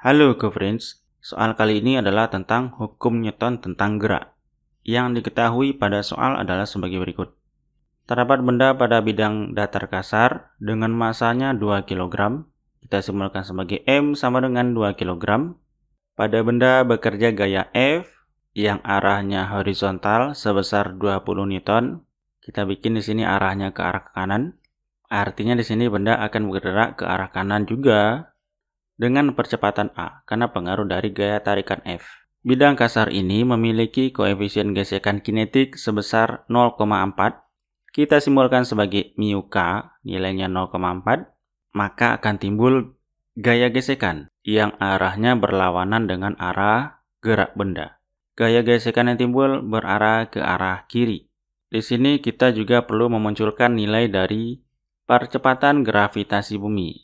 Halo GoFriends, soal kali ini adalah tentang hukum Newton tentang gerak. Yang diketahui pada soal adalah sebagai berikut. Terdapat benda pada bidang datar kasar dengan masanya 2 kg. Kita simulkan sebagai M sama dengan 2 kg. Pada benda bekerja gaya F yang arahnya horizontal sebesar 20 N, Kita bikin di sini arahnya ke arah kanan. Artinya di sini benda akan bergerak ke arah kanan juga dengan percepatan A karena pengaruh dari gaya tarikan F. Bidang kasar ini memiliki koefisien gesekan kinetik sebesar 0,4. Kita simbolkan sebagai mu K, nilainya 0,4, maka akan timbul gaya gesekan yang arahnya berlawanan dengan arah gerak benda. Gaya gesekan yang timbul berarah ke arah kiri. Di sini kita juga perlu memunculkan nilai dari percepatan gravitasi bumi,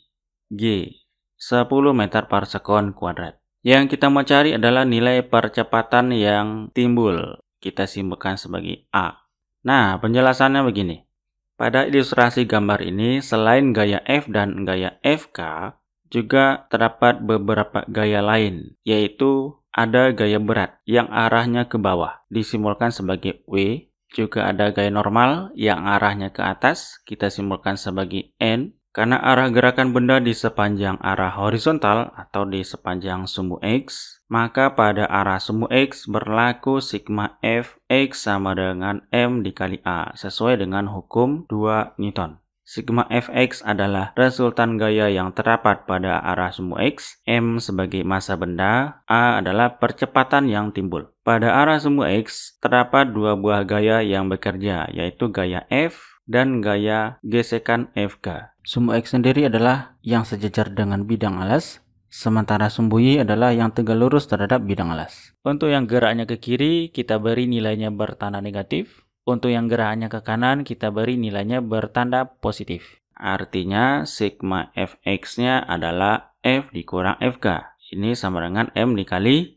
G, 10 meter per sekon kuadrat. Yang kita mau cari adalah nilai percepatan yang timbul. Kita simpulkan sebagai A. Nah, penjelasannya begini. Pada ilustrasi gambar ini, selain gaya F dan gaya FK, juga terdapat beberapa gaya lain, yaitu ada gaya berat yang arahnya ke bawah, disimulkan sebagai W. Juga ada gaya normal yang arahnya ke atas, kita simulkan sebagai N. Karena arah gerakan benda di sepanjang arah horizontal atau di sepanjang sumbu X, maka pada arah sumbu X berlaku sigma Fx sama dengan M dikali A sesuai dengan hukum 2 Newton. Sigma Fx adalah resultan gaya yang terdapat pada arah sumbu X, M sebagai massa benda, A adalah percepatan yang timbul. Pada arah sumbu X, terdapat dua buah gaya yang bekerja, yaitu gaya F dan gaya gesekan Fk. Sumbu X sendiri adalah yang sejajar dengan bidang alas, sementara sumbu Y adalah yang tegak lurus terhadap bidang alas. Untuk yang geraknya ke kiri, kita beri nilainya bertanda negatif. Untuk yang geraknya ke kanan, kita beri nilainya bertanda positif. Artinya, sigma fx-nya adalah f dikurang fk. Ini sama dengan m dikali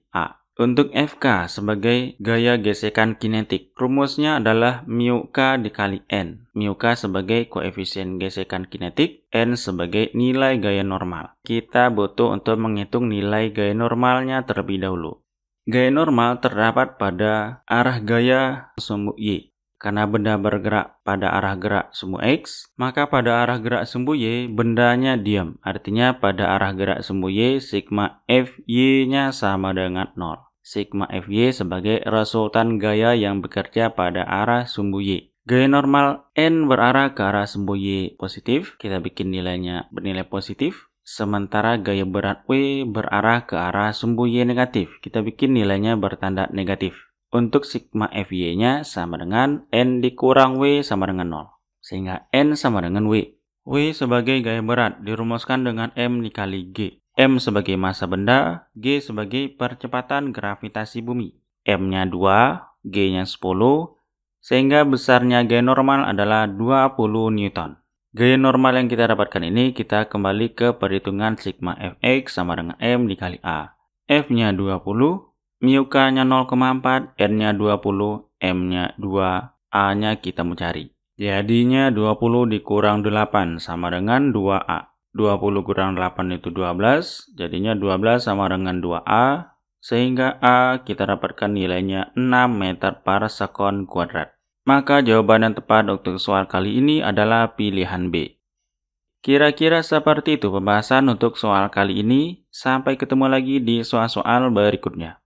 untuk FK sebagai gaya gesekan kinetik, rumusnya adalah mu K dikali N. Mu K sebagai koefisien gesekan kinetik, N sebagai nilai gaya normal. Kita butuh untuk menghitung nilai gaya normalnya terlebih dahulu. Gaya normal terdapat pada arah gaya sumbu Y. Karena benda bergerak pada arah gerak sumbu X, maka pada arah gerak sumbu Y, bendanya diam. Artinya pada arah gerak sumbu Y, sigma FY-nya sama dengan 0. Sigma FY sebagai resultan gaya yang bekerja pada arah sumbu Y. Gaya normal N berarah ke arah sumbu Y positif, kita bikin nilainya bernilai positif sementara gaya berat W berarah ke arah sumbu Y negatif. Kita bikin nilainya bertanda negatif. Untuk sigma FY-nya sama dengan N dikurang W sama dengan 0. Sehingga N sama dengan W. W sebagai gaya berat dirumuskan dengan M dikali G. M sebagai massa benda, G sebagai percepatan gravitasi bumi. M-nya 2, G-nya 10, sehingga besarnya gaya normal adalah 20 Newton. Gaya normal yang kita dapatkan ini kita kembali ke perhitungan sigma Fx sama dengan M dikali A. F-nya 20, Miuka-nya 0,4, R-nya 20, M-nya 2, A-nya kita mau cari. Jadinya 20 dikurang 8 sama dengan 2A. 20 kurang 8 itu 12, jadinya 12 sama dengan 2A, sehingga A kita dapatkan nilainya 6 meter per sekon kuadrat. Maka jawaban yang tepat untuk soal kali ini adalah pilihan B. Kira-kira seperti itu pembahasan untuk soal kali ini. Sampai ketemu lagi di soal-soal berikutnya.